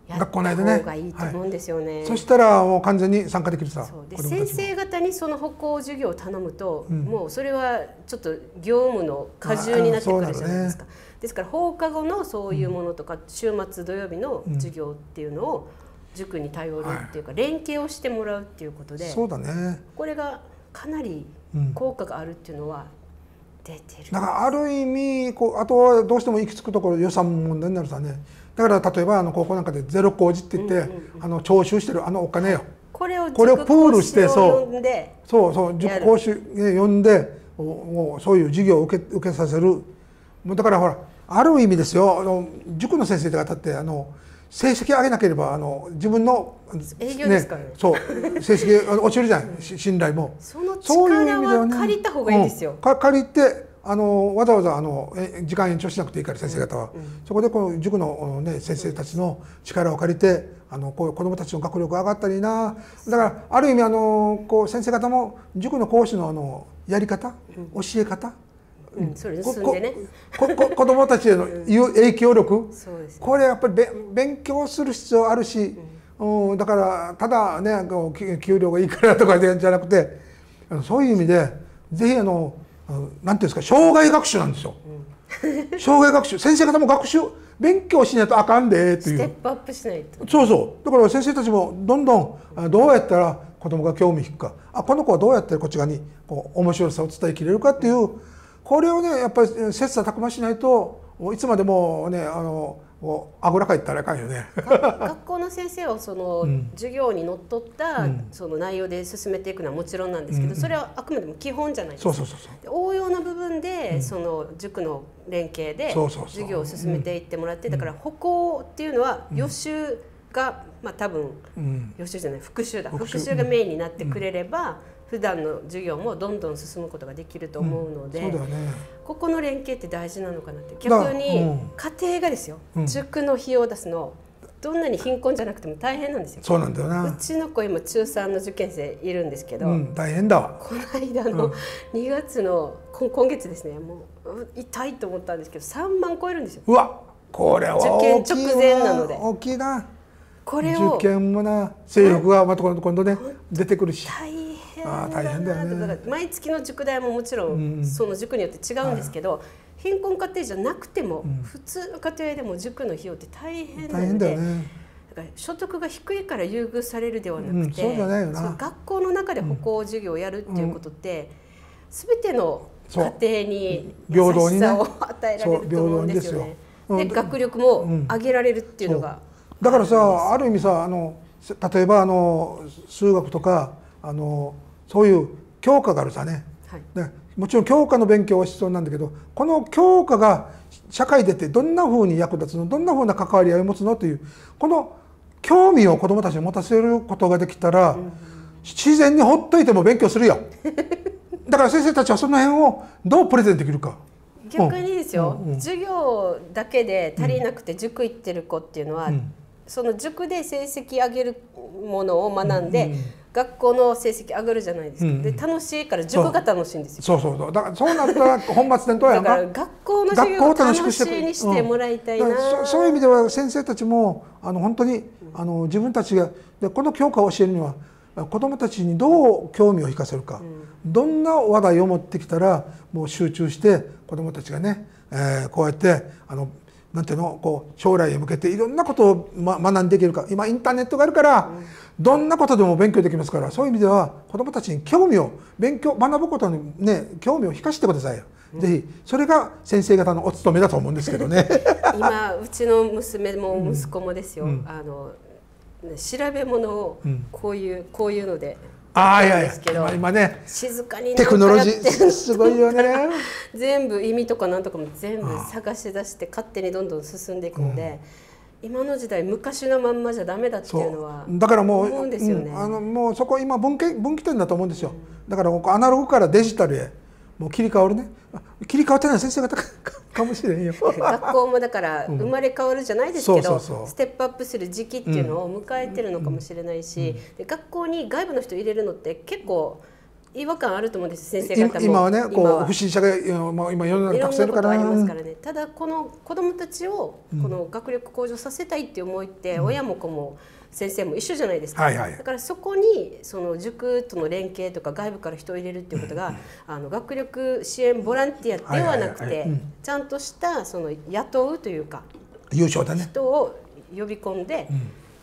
やった方がいいと思うんですよね。ねはい、そしたらもう完全に参加できるさ。で先生方にその歩行授業を頼むと、うん、もうそれはちょっと業務の過重になってくるじゃないですか。ね、ですから放課後のそういうものとか、うん、週末土曜日の授業っていうのを塾に頼るっていうか、うん連携をしてもらうっていうことで、そうだね。これがかなり効果があるっていうのはだからある意味こうあとはどうしても行き着くところ予算問題になるさねだから例えばあの高校なんかでゼロ工事って言って、あの徴収してるあのお金よこれをこれをプールしてそうそうそう塾講師呼んでもうそういう授業を受け受けさせるだからほらある意味ですよあの塾の先生とかだってあの成績上げなければあの自分の営業ですからね、ね、そう成績落ちるじゃない信頼もその力は借りた方がいいですよ、うん、借りてあのわざわざあの時間延長しなくていいから先生方は、うんうん、そこでこの塾の、ね、先生たちの力を借りてあのこう子どもたちの学力が上がったりなだからある意味あのこう先生方も塾の講師のあのやり方、教え方、うん、それでここ子どもたちへの影響力、ね、これやっぱり勉強する必要あるし、うん、だからただね給料がいいからとかじゃなくてそういう意味でぜひあの何ていうんですか障害学習なんですよ。うん、障害学習先生方も学習勉強しないとあかんでっていうステップアップしないとそうそうだから先生たちもどんどんどうやったら子供が興味引くかあこの子はどうやってこっち側にこう面白さを伝えきれるかっていうこれをねやっぱり切磋琢磨しないといつまでもねあのをあぐらかいたらいかんよね 学校の先生をその、授業にのっとった、その内容で進めていくのはもちろんなんですけど、それはあくまでも基本じゃないですか応用の部分で、その塾の連携で授業を進めていってもらって、だから歩行っていうのは予習が、まあ、多分、予習じゃない復習だ復習がメインになってくれれば、普段の授業もどんどん進むことができると思うので、うんね、ここの連携って大事なのかなって逆に家庭がですよ、うん、塾の費用を出すのどんなに貧困じゃなくても大変なんですよそうなんだよなうちの子今中3の受験生いるんですけど、うん、大変だわこの間の2月の、今月ですねもう痛いと思ったんですけど3万超えるんですようわこれは受験直前なので大きいなこれを受験もな勢力がまた今度ね出てくるし大ああ大変だよねだから毎月の塾代ももちろんその塾によって違うんですけど、貧困家庭じゃなくても、普通の家庭でも塾の費用って大変なので。所得が低いから優遇されるではなくて、うんなな、学校の中で歩行授業をやるっていうことって、す、う、べ、ん、ての家庭に平等に、ね、を与えられると思うんですよね。で、うん、学力も上げられるっていうのが、うん、だからさある意味さあの例えばあの数学とかあのそういう教科があるさね、はい、もちろん教科の勉強は必要なんだけどこの教科が社会出てどんなふうに役立つのどんなふうな関わり合いを持つのというこの興味を子どもたちに持たせることができたら、うん、自然にほっといても勉強するよ だから先生たちはその辺をどうプレゼンできるか。逆にですよ、うんうん、授業だけで足りなくて塾行ってる子っていうのは、うん、その塾で成績上げるものを学んで、うんうん学校の成績上がるじゃないですか、うん、で楽しいから塾が楽しいんですよそうそうそうだからそうなったら本末転倒やなだから学校の授業を楽しいにしてもらいたいな、うん、そういう意味では先生たちもあの本当にあの自分たちがでこの教科を教えるには子どもたちにどう興味を引かせるか、うん、どんな話題を持ってきたらもう集中して子どもたちがね、えー、こうやってあのなんていうのこう将来へ向けていろんなことを、ま、学んでいけるか今インターネットがあるから、どんなことでも勉強できますからそういう意味では子どもたちに興味を勉強学ぶことにね興味を引かせてくださいよ。ぜひそれが先生方のお勤めだと思うんですけどね 今うちの娘も息子もですよ、うん、あの調べ物をこういう、うん、こういうのでああいやいや今ね静かにテクノロジーすごいよね 全部意味とかなんとかも全部探し出して勝手にどんどん進んでいくんで、うん、今の時代昔のまんまじゃダメだっていうのはだからもう思うんですよね、うん、あのもうそこ今分岐分岐点だと思うんですよ、だからアナログからデジタルへもう切り替わるね切り替わってない先生方か もしれんよ学校もだから生まれ変わるじゃないですけど、ステップアップする時期っていうのを迎えてるのかもしれないし、うん、学校に外部の人入れるのって結構違和感あると思うんです先生方も今はねこう不審者が今世の中たくさんいるからありますからねただこの子どもたちをこの学力向上させたいっていう思いって親も子も、うん先生も一緒じゃないですか、はいはい、だからそこにその塾との連携とか外部から人を入れるっていうことが、あの学力支援ボランティアではなくてちゃんとしたその雇うというか優勝だ、ね、人を呼び込んで、うん、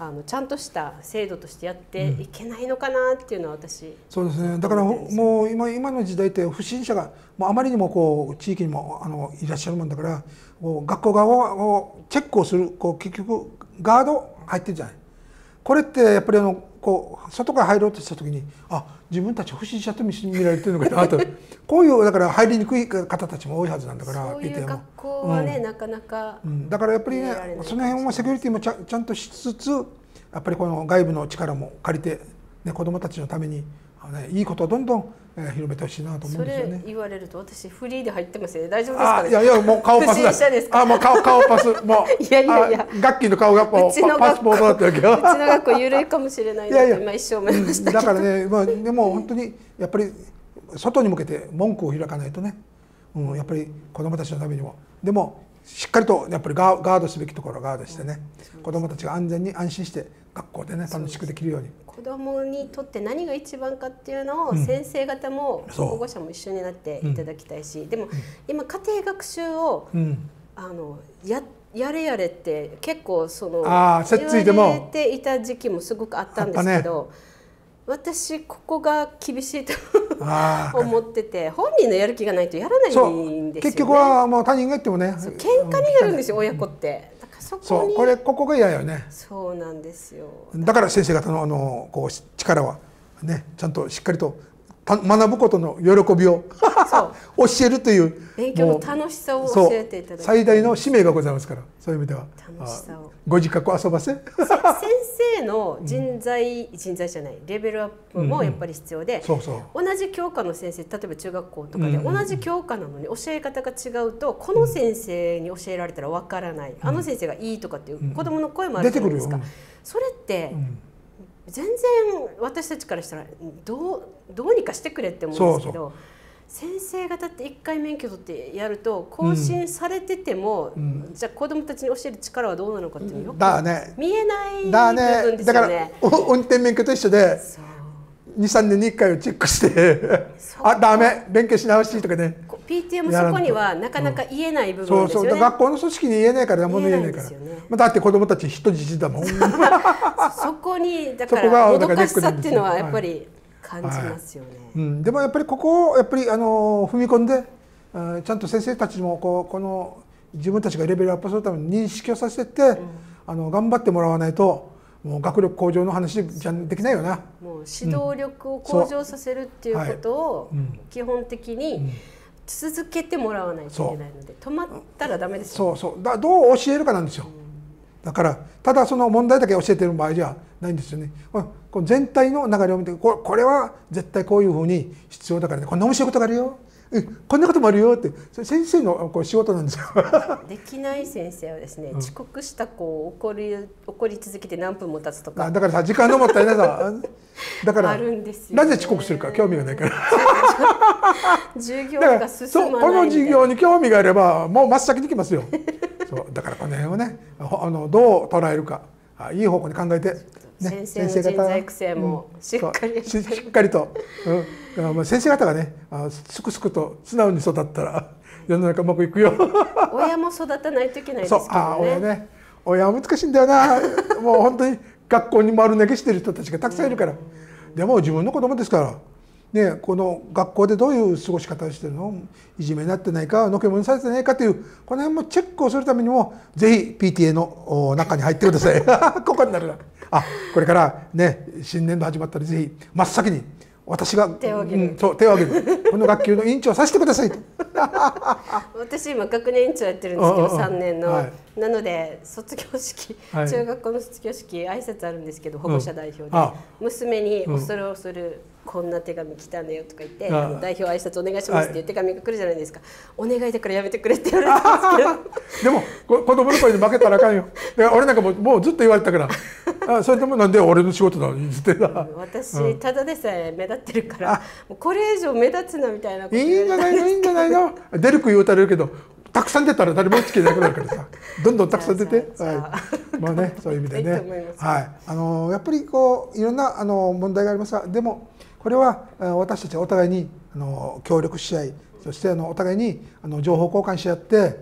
あのちゃんとした制度としてやっていけないのかなっていうのは私、そうですねだからもう今今の時代って不審者がもうあまりにもこう地域にもあのいらっしゃるもんだから学校側をチェックをするこう結局ガード入ってるじゃない。これってやっぱりあのこう外から入ろうとした時にあ自分たち不審者と見られてるのかなと こういうだから入りにくい方たちも多いはずなんだからそういう学校はね、うん、なかなか、うん、だからやっぱりねその辺はセキュリティもちゃちゃんとしつつやっぱりこの外部の力も借りて、ね、子どもたちのために、ね、いいことをどんどんえ広めてほしいなと思うんですよね。言われると私フリーで入ってますね。大丈夫ですか、ね、いやいやもう顔パスあもう顔顔パス もう。いやいやいや。学器の顔がもうパスポートだったわけよ。うちの学校緩いかもしれないいやいや今一生思いましただからねまあでも本当にやっぱり外に向けて文句を開かないとね、うんやっぱり子供たちのためにもでもしっかりとやっぱりガードすべきところをガードしてね、子供たちが安全に安心して学校でね楽しくできるように子どもにとって何が一番かっていうのを先生方も保護者も一緒になっていただきたいし、でも今家庭学習を、あのややれやれって結構そのあ言われていた時期もすごくあったんですけど。私ここが厳しいと 思ってて本人のやる気がないとやらないんですよ、ね、結局はもう他人が言ってもね喧嘩になるんですよ親子って、そここれここが嫌よねそうなんですよだから先生方のあのこう力はねちゃんとしっかりと学ぶことの喜びを 教えるという勉強の楽しさを教えていただ最大の使命がございますからそういう意味では楽しさをご自覚遊ばせ先生の人材、うん、人材じゃないレベルアップもやっぱり必要で、同じ教科の先生例えば中学校とかで同じ教科なのに教え方が違うと、この先生に教えられたらわからない、うん、あの先生がいいとかっていう子どもの声もあるじゃないですか。うん、それって、全然私たちからしたらどうどうにかしてくれって思うんですけど先生方って一回免許取ってやると更新されてても、うん、じゃあ子どもたちに教える力はどうなのかってよく見えない部分ですよね。だ、ね、から運転免許と一緒で23年に1回をチェックしてあダメ連携し直しとかね PTM そこにはなかなか言えない部分、ねうん、そうそう学校の組織に言えないから何も言えないから、ね、まあ、だって子どもたち人質だもん そこにだからもどかしさっていうのはやっぱり感じますよね、はいはい、うん、でもやっぱりここをやっぱりあの踏み込んでちゃんと先生たちもこうこの自分たちがレベルアップするために認識をさせて、うん、あの頑張ってもらわないともう学力向上の話じゃできないよなもう指導力を向上させるっていうことを基本的に続けてもらわないといけないので止まったらダメです、ね、そうそうだどう教えるかなんですよ、だからただその問題だけ教えてる場合じゃないんですよねこの全体の流れを見てこれは絶対こういうふうに必要だからねこんな面白いことがあるよえこんなこともあるよってそれ先生のこう仕事なんですよ できない先生はですね、うん、遅刻した子を怒り怒り続けて何分も経つとかあだからさ時間のもったいないさ だからあるんですよ、ね、なぜ遅刻するか興味がないから 授業が進まこの授業に興味があればもう真っ先に来ますよそうだからこの辺をねあのどう捉えるかいい方向に考えてね、先生方人材育成もしっかり、うん、しっかりと、うん、まあ先生方がねあすくすくと素直に育ったら 世の中うまくいくよ親も育たないといけないですけどねあ親ね親は難しいんだよなもう本当に学校に丸投げしてる人たちがたくさんいるから、うん、でも自分の子供ですからねこの学校でどういう過ごし方をしてるのいじめになってないかのけもにされてないかというこの辺もチェックをするためにもぜひ PTA の中に入ってください ここになるな。あこれからね新年度始まったらぜひ真っ先に私が手を挙げる、うん、そう手を挙げるこの学級の委員長させてくださいと 私今学年委員長やってるんですけど3年の、はい、なので卒業式、はい、中学校の卒業式挨拶あるんですけど保護者代表で、娘に恐る恐る、うんこんな手紙来たねよとか言って代表挨拶お願いしますっていう手紙が来るじゃないですか、お願いだからやめてくれって言われたんですけどでも子供の声に負けたらあかんよだか 俺なんかもうもうずっと言われたからあそれともなんで俺の仕事だのにずっ私、うん、ただでさえ目立ってるからこれ以上目立つなみたいなこといいんじゃないのいいんじゃないの出るく言うたれるけどたくさん出たら誰もつけなくなるからさどんどんたくさん出て、はい、まあねそういう意味でねはいあのやっぱりこういろんなあの問題がありますがでもこれは私たちお互いにあの協力し合いそしてあのお互いにあの情報交換し合って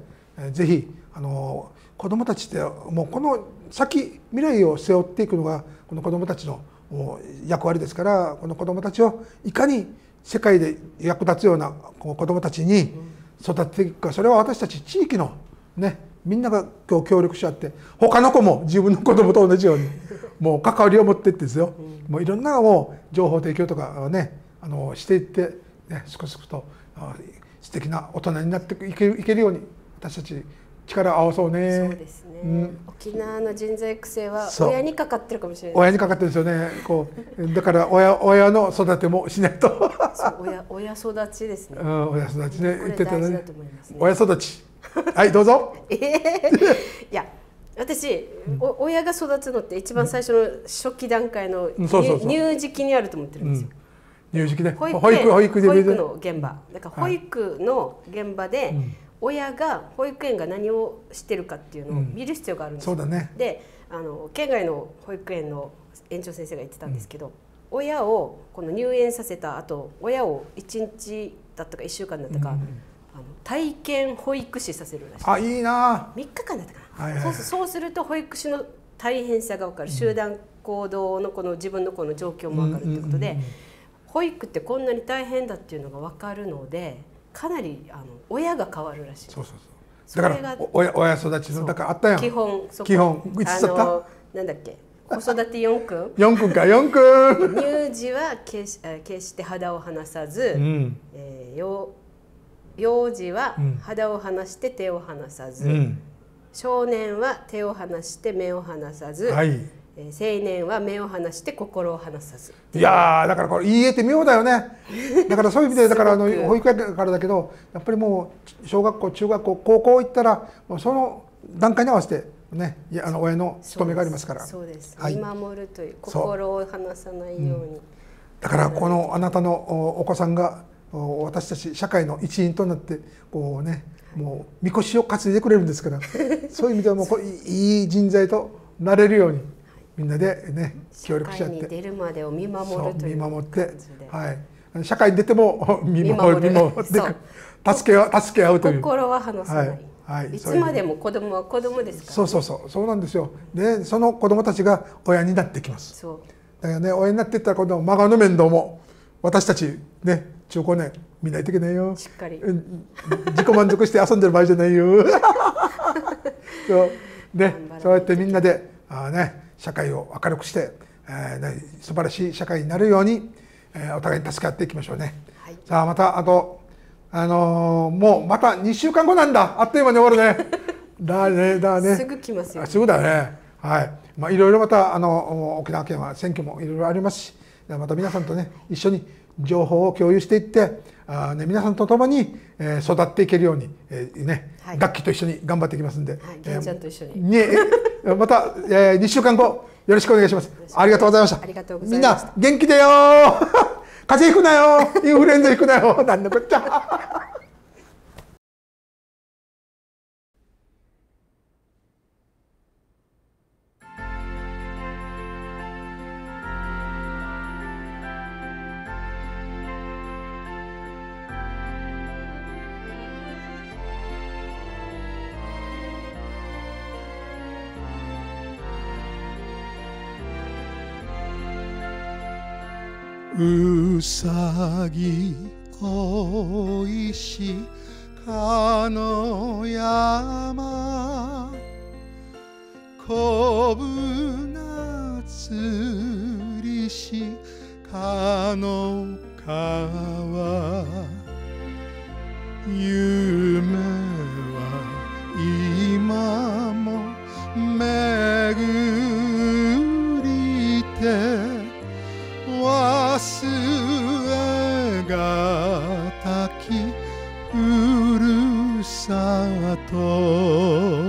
ぜひあの子どもたちってもうこの先未来を背負っていくのがこの子どもたちの役割ですからこの子どもたちをいかに世界で役立つような子どもたちに育てていくかそれは私たち地域のねみんなが今日協力し合って他の子も自分の子供と同じように もう関わりを持ってってですよ、もういろんなもう情報提供とかねあのしていって、ね、すくすくと素敵な大人になっていけるいけるように私たち力を合わそうね。うね、うん。沖縄の人材育成は親にかかってるかもしれない。親にかかってるんですよね。こうだから親親の育てもしないと親親育ちですね。うん、親育ちね。言ってたね。親育ち。はいどうぞ。えいや私、お親が育つのって一番最初の初期段階の、入時期にあると思ってるんですよ。入時期で保育保育保育の現場だから保育の現場で、親が保育園が何をしてるかっていうのを見る必要があるんですそうだね、であの県外の保育園の園長先生が言ってたんですけど、親をこの入園させた後親を1日だったか1週間だったか、あの体験保育士させるらしいあいいな3日間だったかな、はいはいそうそうすると保育士の大変さが分かる、集団行動のこの自分のこの状況も分かるってことで、うんうんうんうん、保育ってこんなに大変だっていうのが分かるのでかなりあの親が変わるらしいそうそうそうそだから親親育ちのだからあったやん基本基本いつだったなんだっけ子育て4君4君か4君乳児は決し決して肌を離さず、うんえー、よ幼児は肌を離して手を離さず、うん、少年は手を離して目を離さず、はい、え青年は目を離して心を離さずいやだからこれ言い得て妙だよねだから そういう意味でだからあの保育園からだけどやっぱりもう小学校中学校高校行ったらもうその段階に合わせてね、いやあの親の務めがありますから。そうです。はい、見守るという心を離さないように。うん、だからこのあなたのお子さんが私たち社会の一員となってこうねもうみこしを担いでくれるんですから そういう意味ではもうこういい人材となれるようにみんなでね協力し合って出るまでを見守るという見守って、はい、社会に出ても見守る 見守って助け合助け合うという心は離さない、はいはい、いつまでも子供は子供ですから、ね、そうそうそうそうなんですよでその子供たちが親になってきますだからね親になっていったら今度は孫の面倒も私たちね中高年見ないといけないよしっかり自己満足して遊んでる場合じゃないよ そうねそうやってみんなであ、ね、社会を明るくして、えーね、素晴らしい社会になるように、えー、お互いに助け合っていきましょうね、はい、さあまたあとあのー、もうまた2週間後なんだあっという間に終わるね だねだねすぐ来ますよ、ね、すぐだねはいまあいろいろまたあの沖縄県は選挙もいろいろありますしまた皆さんとね一緒に情報を共有していってあ、ね、皆さんと共に、えー、育っていけるように、えー、ね、はい、楽器と一緒に頑張っていきますんで、はいえー、ちゃんと一緒に、ね、また、えー、2週間後よろしくお願いしますありがとうございましたありがとうございましみんな元気でよ風邪ひくなよインフルエンザひくなよ何のこっちゃうさぎおいしかの山こぶなつりしかの川夢は今もめぐりてと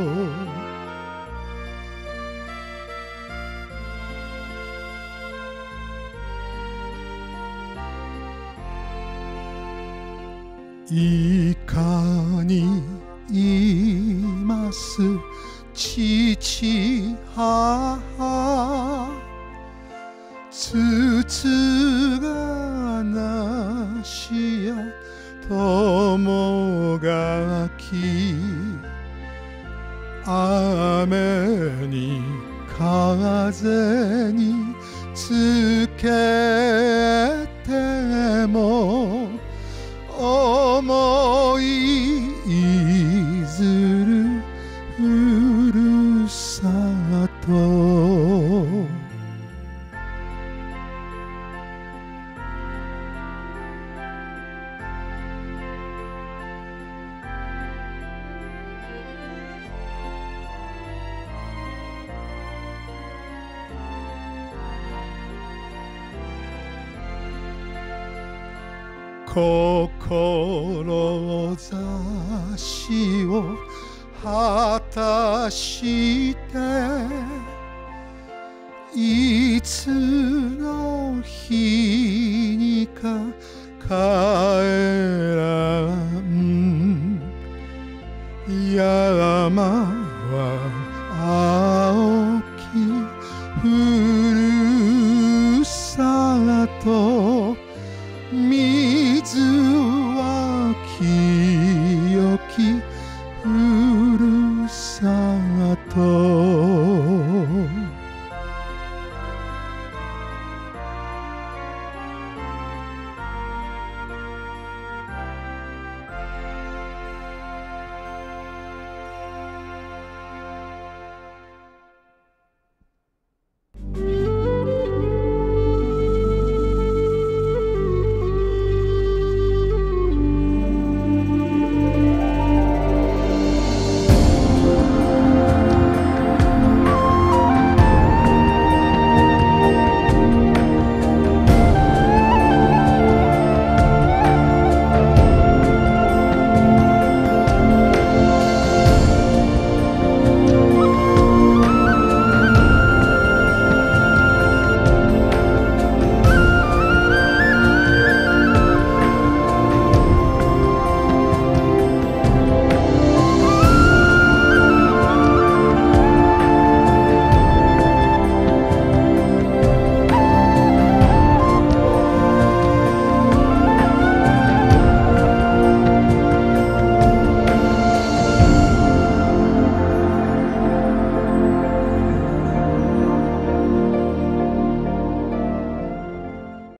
y a la main